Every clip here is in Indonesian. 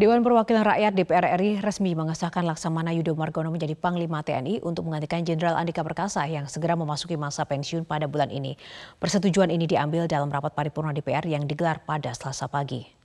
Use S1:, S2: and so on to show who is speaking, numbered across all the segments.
S1: Dewan Perwakilan Rakyat DPR RI resmi mengesahkan Laksamana Yudo Margono menjadi Panglima TNI untuk menggantikan Jenderal Andika Perkasa yang segera memasuki masa pensiun pada bulan ini. Persetujuan ini diambil dalam rapat paripurna DPR yang digelar pada Selasa pagi.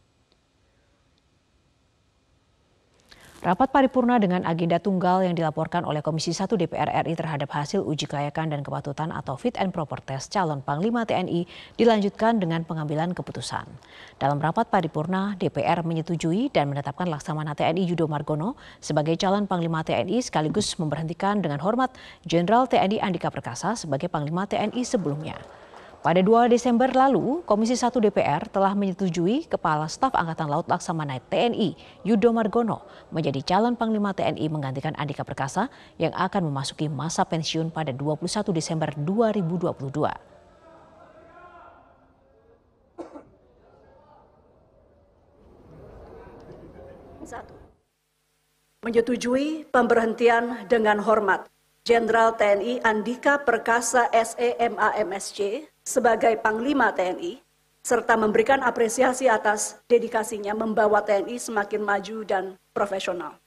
S1: Rapat paripurna dengan agenda tunggal yang dilaporkan oleh Komisi 1 DPR RI terhadap hasil uji kelayakan dan kepatutan atau fit and proper test calon Panglima TNI dilanjutkan dengan pengambilan keputusan. Dalam rapat paripurna, DPR menyetujui dan menetapkan Laksamana TNI Yudo Margono sebagai calon Panglima TNI sekaligus memberhentikan dengan hormat Jenderal TNI Andika Perkasa sebagai Panglima TNI sebelumnya. Pada 2 Desember lalu, Komisi 1 DPR telah menyetujui Kepala Staf Angkatan Laut Laksamana TNI Yudo Margono menjadi calon Panglima TNI menggantikan Andika Perkasa yang akan memasuki masa pensiun pada 21 Desember 2022.
S2: menyetujui pemberhentian dengan hormat Jenderal TNI Andika Perkasa SEMAMSC sebagai Panglima TNI, serta memberikan apresiasi atas dedikasinya membawa TNI semakin maju dan profesional.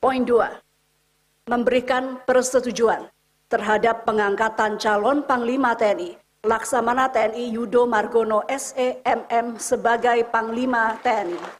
S2: Poin 2. Memberikan persetujuan terhadap pengangkatan calon Panglima TNI Laksamana TNI Yudo Margono SEMM sebagai Panglima TNI.